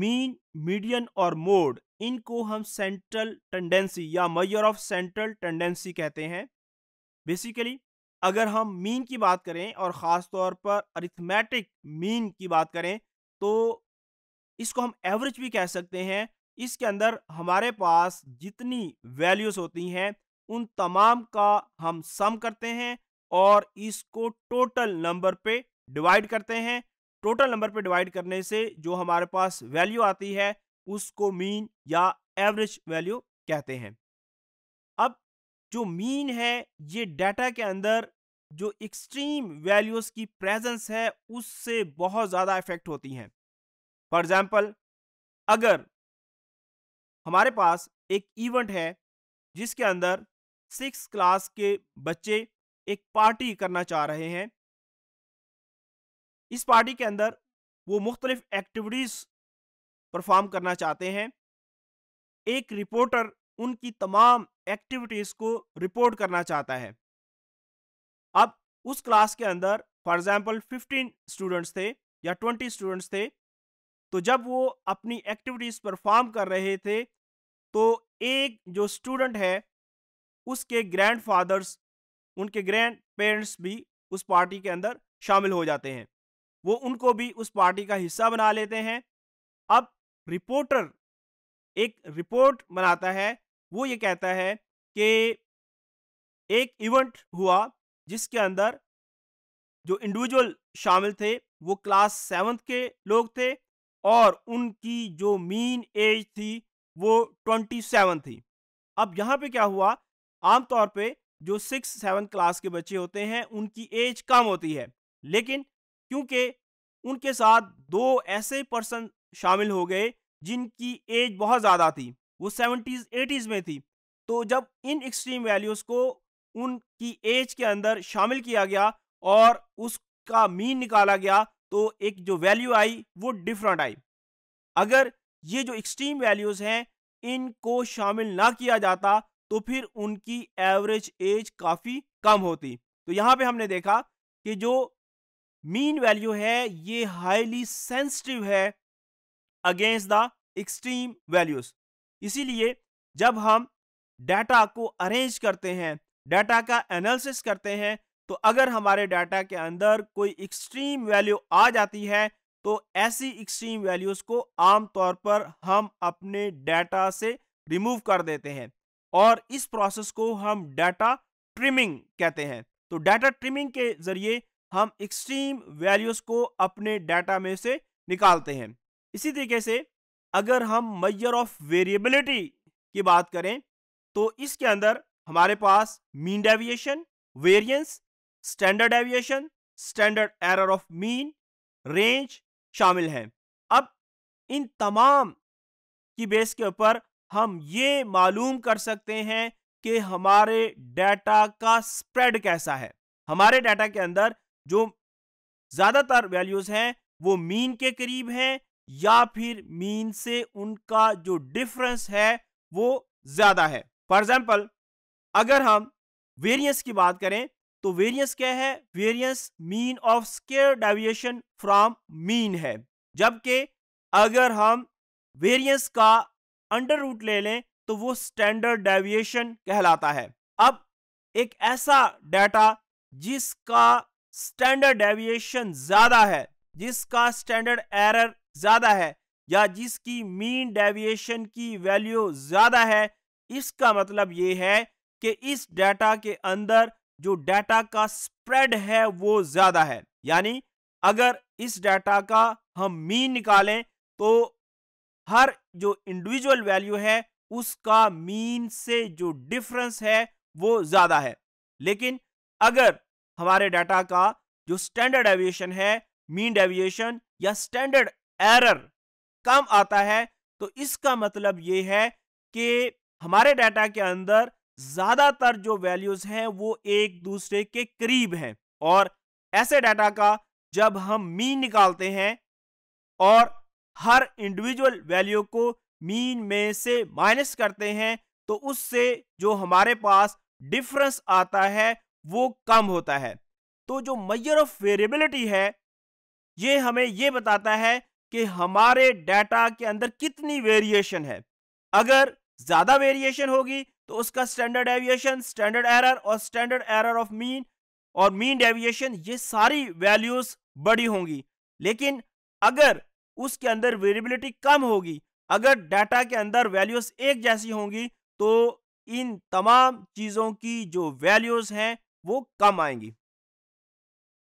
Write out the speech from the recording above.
mean median और mode इनको हम सेंट्रल टेंडेंसी या मैयर ऑफ सेंट्रल टेंडेंसी कहते हैं बेसिकली अगर हम मीन की बात करें और ख़ास तौर पर अरिथमेटिक मीन की बात करें तो इसको हम एवरेज भी कह सकते हैं इसके अंदर हमारे पास जितनी वैल्यूज़ होती हैं उन तमाम का हम सम करते हैं और इसको टोटल नंबर पे डिवाइड करते हैं टोटल नंबर पे डिवाइड करने से जो हमारे पास वैल्यू आती है उसको मीन या एवरेज वैल्यू कहते हैं अब जो मीन है ये डाटा के अंदर जो एक्सट्रीम वैल्यूज़ की प्रेजेंस है उससे बहुत ज़्यादा इफेक्ट होती हैं फॉर एग्ज़ाम्पल अगर हमारे पास एक इवेंट है जिसके अंदर सिक्स क्लास के बच्चे एक पार्टी करना चाह रहे हैं इस पार्टी के अंदर वो मुख्तलिफ एक्टिविटीज़ परफॉर्म करना चाहते हैं एक रिपोर्टर उनकी तमाम एक्टिविटीज़ को रिपोर्ट करना चाहता है अब उस क्लास के अंदर फॉर एग्ज़ाम्पल फिफ्टीन स्टूडेंट्स थे या ट्वेंटी स्टूडेंट्स थे तो जब वो अपनी एक्टिविटीज़ परफॉर्म कर रहे थे तो एक जो स्टूडेंट है उसके ग्रैंड फादर्स उनके ग्रैंड पेरेंट्स भी उस पार्टी के अंदर शामिल हो जाते हैं वो उनको भी उस पार्टी का हिस्सा बना लेते हैं अब रिपोर्टर एक रिपोर्ट बनाता है वो ये कहता है कि एक इवेंट हुआ जिसके अंदर जो इंडिविजुअल शामिल थे वो क्लास सेवन्थ के लोग थे और उनकी जो मीन एज थी वो ट्वेंटी सेवन थी अब यहाँ पे क्या हुआ आमतौर पे जो सिक्स सेवन क्लास के बच्चे होते हैं उनकी एज कम होती है लेकिन क्योंकि उनके साथ दो ऐसे पर्सन शामिल हो गए जिनकी एज बहुत ज़्यादा थी वो सेवेंटीज़ एटीज़ में थी तो जब इन एक्सट्रीम वैल्यूज़ को उनकी एज के अंदर शामिल किया गया और उसका मीन निकाला गया तो एक जो वैल्यू आई वो डिफरेंट आई अगर ये जो एक्सट्रीम वैल्यूज़ हैं इनको शामिल ना किया जाता तो फिर उनकी एवरेज एज काफ़ी कम होती तो यहाँ पे हमने देखा कि जो मीन वैल्यू है ये हाईली सेंसिटिव है अगेंस्ट द एक्सट्रीम वैल्यूज इसीलिए जब हम डाटा को अरेंज करते हैं डाटा का एनालिसिस करते हैं तो अगर हमारे डाटा के अंदर कोई एक्सट्रीम वैल्यू आ जाती है तो ऐसी एक्सट्रीम वैल्यूज को आमतौर पर हम अपने डाटा से रिमूव कर देते हैं और इस प्रोसेस को हम डाटा ट्रिमिंग कहते हैं तो डाटा ट्रिमिंग के जरिए हम एक्सट्रीम वैल्यूज को अपने डाटा में से निकालते हैं इसी तरीके से अगर हम मैयर ऑफ वेरिएबिलिटी की बात करें तो इसके अंदर हमारे पास mean deviation variance standard deviation standard error of mean range शामिल हैं अब इन तमाम की बेस के ऊपर हम ये मालूम कर सकते हैं कि हमारे डाटा का स्प्रेड कैसा है हमारे डाटा के अंदर जो ज़्यादातर वैल्यूज़ हैं वो मीन के करीब हैं या फिर मीन से उनका जो डिफरेंस है वो ज़्यादा है फॉर एग्जाम्पल अगर हम वेरियंस की बात करें तो वेरियंस क्या है variance mean of square deviation from mean है जबकि अगर हम वेरियंस का अंडर रूट ले लें तो वो स्टैंडर्ड डेविएशन कहलाता है अब एक ऐसा डाटा जिसका स्टैंडर्ड डेविएशन ज़्यादा है जिसका स्टैंडर्ड एरर ज़्यादा है या जिसकी मीन डेविएशन की वैल्यू ज़्यादा है इसका मतलब ये है कि इस डाटा के अंदर जो डाटा का स्प्रेड है वो ज़्यादा है यानी अगर इस डाटा का हम मीन निकालें तो हर जो इंडिविजुअल वैल्यू है उसका मीन से जो डिफरेंस है वो ज़्यादा है लेकिन अगर हमारे डाटा का जो स्टैंडर्ड एविएशन है मीन डेविएशन या स्टैंडर्ड एरर कम आता है तो इसका मतलब ये है कि हमारे डाटा के अंदर ज़्यादातर जो वैल्यूज़ हैं वो एक दूसरे के करीब हैं और ऐसे डाटा का जब हम मीन निकालते हैं और हर इंडिविजुअल वैल्यू को मीन में से माइनस करते हैं तो उससे जो हमारे पास डिफरेंस आता है वो कम होता है तो जो मैयर ऑफ वेरिएबिलिटी है ये हमें ये बताता है कि हमारे डाटा के अंदर कितनी वेरिएशन है अगर ज़्यादा वेरिएशन होगी तो उसका स्टैंडर्ड एविएशन स्टैंडर्ड एरर और स्टैंडर्ड एरर ऑफ मीन और मीन डेविएशन ये सारी वैल्यूज़ बड़ी होंगी लेकिन अगर उसके अंदर वेरिएबिलिटी कम होगी अगर डाटा के अंदर वैल्यूज़ एक जैसी होंगी तो इन तमाम चीज़ों की जो वैल्यूज़ हैं वो कम आएंगी